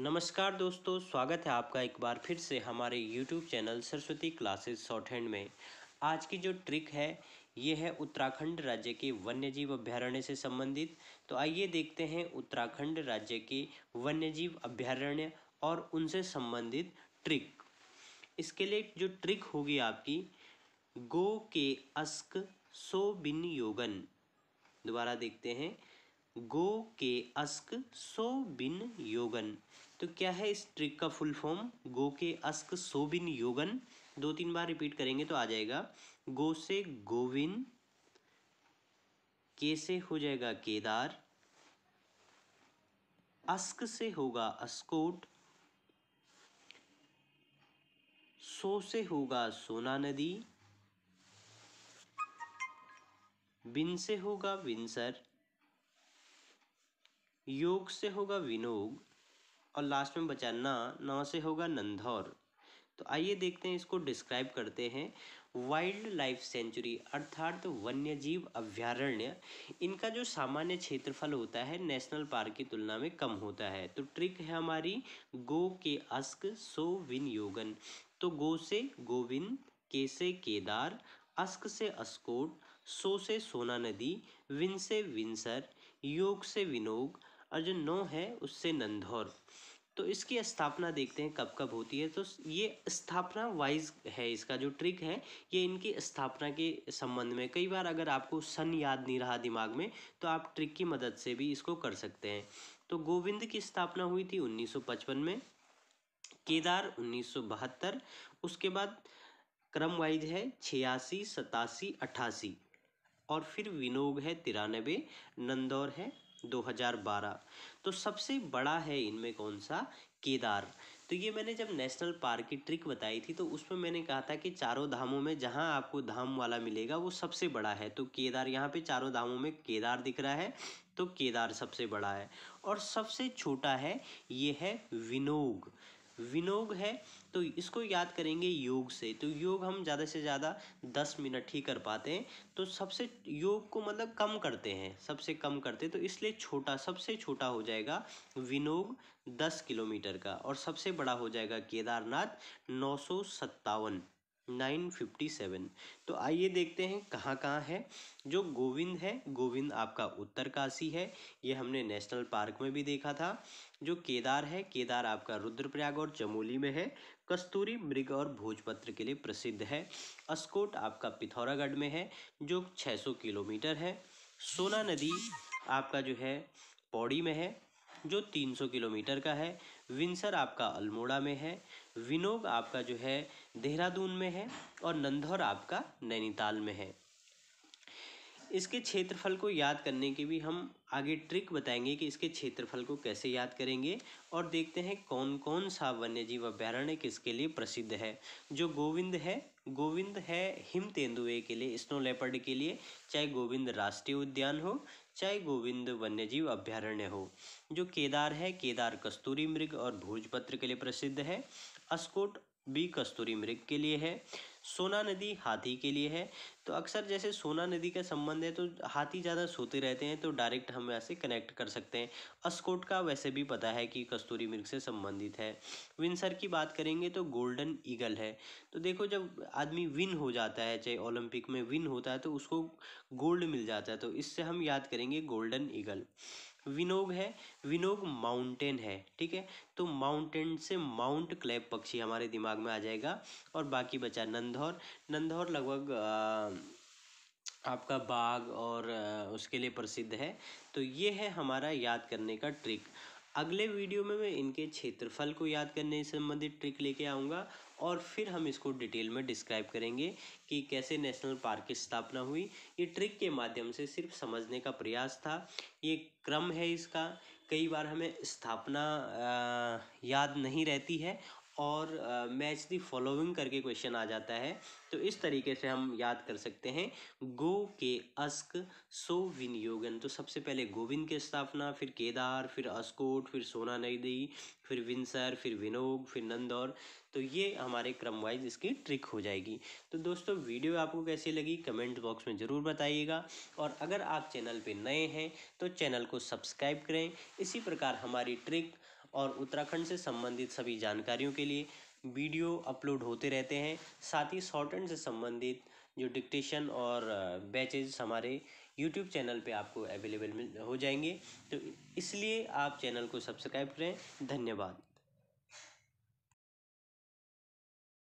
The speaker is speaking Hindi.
नमस्कार दोस्तों स्वागत है आपका एक बार फिर से हमारे YouTube channel Saraswati classes shorthand में आज की जो ट्रिक है ये है उत्तराखंड राज्य के वन्यजीव अभ्यारण्य से संबंधित तो आइए देखते हैं उत्तराखंड राज्य के वन्यजीव अभ्यारण्य और उनसे संबंधित ट्रिक इसके लिए जो ट्रिक होगी आपकी गो के अस्क सो बिन योगन दोबारा देखते हैं गो के अस्क सो बिन योगन तो क्या है इस ट्रिक का फुल फॉर्म गो के अस्क सो बिन योगन दो तीन बार रिपीट करेंगे तो आ जाएगा गो से गोविन के से हो जाएगा केदार अस्क से होगा अस्कोट सो से होगा सोना नदी बिन से होगा विंसर योग से होगा विनोग और लास्ट में बचा ना ना से होगा नंधौर तो आइए देखते हैं इसको डिस्क्राइब करते हैं वाइल्ड लाइफ सेंचुरी अर्थात वन्य जीव अभ्यारण्य इनका जो सामान्य क्षेत्रफल होता है नेशनल पार्क की तुलना में कम होता है तो ट्रिक है हमारी गो के अस्क सो विन योगन तो गो से गोविंद के से केदार अस्क से अस्कोट सो से सोना नदी विन से विंसर योग से विनोग और जो नौ है उससे नंदौर तो इसकी स्थापना देखते हैं कब कब होती है तो ये स्थापना वाइज है इसका जो ट्रिक है ये इनकी स्थापना के संबंध में कई बार अगर आपको सन याद नहीं रहा दिमाग में तो आप ट्रिक की मदद से भी इसको कर सकते हैं तो गोविंद की स्थापना हुई थी 1955 में केदार उन्नीस उसके बाद क्रम वाइज है छियासी सतासी अट्ठासी और फिर विनोग है तिरानबे नंदौर है 2012 तो सबसे बड़ा है इनमें कौन सा केदार तो ये मैंने जब नेशनल पार्क की ट्रिक बताई थी तो उसमें मैंने कहा था कि चारों धामों में जहाँ आपको धाम वाला मिलेगा वो सबसे बड़ा है तो केदार यहाँ पे चारों धामों में केदार दिख रहा है तो केदार सबसे बड़ा है और सबसे छोटा है ये है विनोग विनोग है तो इसको याद करेंगे योग से तो योग हम ज़्यादा से ज़्यादा दस मिनट ही कर पाते हैं तो सबसे योग को मतलब कम करते हैं सबसे कम करते हैं तो इसलिए छोटा सबसे छोटा हो जाएगा विनोग दस किलोमीटर का और सबसे बड़ा हो जाएगा केदारनाथ नौ सौ सत्तावन 957 तो आइए देखते हैं कहाँ कहाँ है जो गोविंद है गोविंद आपका उत्तरकाशी है ये हमने नेशनल पार्क में भी देखा था जो केदार है केदार आपका रुद्रप्रयाग और चमोली में है कस्तूरी मृग और भोजपत्र के लिए प्रसिद्ध है अस्कोट आपका पिथौरागढ़ में है जो 600 किलोमीटर है सोना नदी आपका जो है पौड़ी में है जो 300 किलोमीटर का है विंसर आपका अल्मोड़ा में है विनोग आपका जो है देहरादून में है और नंदौर आपका नैनीताल में है इसके क्षेत्रफल को याद करने के भी हम आगे ट्रिक बताएंगे कि इसके क्षेत्रफल को कैसे याद करेंगे और देखते हैं कौन कौन सा वन्य जीव अभ्यारण्य किसके लिए प्रसिद्ध है जो गोविंद है गोविंद है हिम तेंदुए के लिए स्नो लेपर्ड के लिए चाहे गोविंद राष्ट्रीय उद्यान हो चाहे गोविंद वन्यजीव अभ्यारण्य हो जो केदार है केदार कस्तूरी मृग और भोजपत्र के लिए प्रसिद्ध है अस्कोट बी कस्तूरी मृग के लिए है सोना नदी हाथी के लिए है तो अक्सर जैसे सोना नदी का संबंध है तो हाथी ज़्यादा सोते रहते हैं तो डायरेक्ट हम यहाँ से कनेक्ट कर सकते हैं अस्कोट का वैसे भी पता है कि कस्तूरी मृग से संबंधित है विंसर की बात करेंगे तो गोल्डन ईगल है तो देखो जब आदमी विन हो जाता है चाहे ओलंपिक में विन होता है तो उसको गोल्ड मिल जाता है तो इससे हम याद करेंगे गोल्डन ईगल विनोग है विनोग माउंटेन है ठीक है तो माउंटेन से माउंट क्लैब पक्षी हमारे दिमाग में आ जाएगा और बाकी बचा नंदौर नंदौर लगभग आपका बाघ और उसके लिए प्रसिद्ध है तो ये है हमारा याद करने का ट्रिक अगले वीडियो में मैं इनके क्षेत्रफल को याद करने से संबंधित ट्रिक लेके आऊँगा और फिर हम इसको डिटेल में डिस्क्राइब करेंगे कि कैसे नेशनल पार्क की स्थापना हुई ये ट्रिक के माध्यम से सिर्फ समझने का प्रयास था ये क्रम है इसका कई बार हमें स्थापना याद नहीं रहती है और मैच दी फॉलोइंग करके क्वेश्चन आ जाता है तो इस तरीके से हम याद कर सकते हैं गो के अस्क सो विन योगन तो सबसे पहले गोविंद की स्थापना फिर केदार फिर अस्कोट फिर सोना नदी फिर विंसर फिर विनोग फिर नंदौर तो ये हमारे क्रम वाइज इसकी ट्रिक हो जाएगी तो दोस्तों वीडियो आपको कैसी लगी कमेंट बॉक्स में ज़रूर बताइएगा और अगर आप चैनल पर नए हैं तो चैनल को सब्सक्राइब करें इसी प्रकार हमारी ट्रिक और उत्तराखंड से संबंधित सभी जानकारियों के लिए वीडियो अपलोड होते रहते हैं साथ ही शॉर्ट एंड से संबंधित जो डिक्टेशन और बैचेज हमारे यूट्यूब चैनल पे आपको अवेलेबल हो जाएंगे तो इसलिए आप चैनल को सब्सक्राइब करें धन्यवाद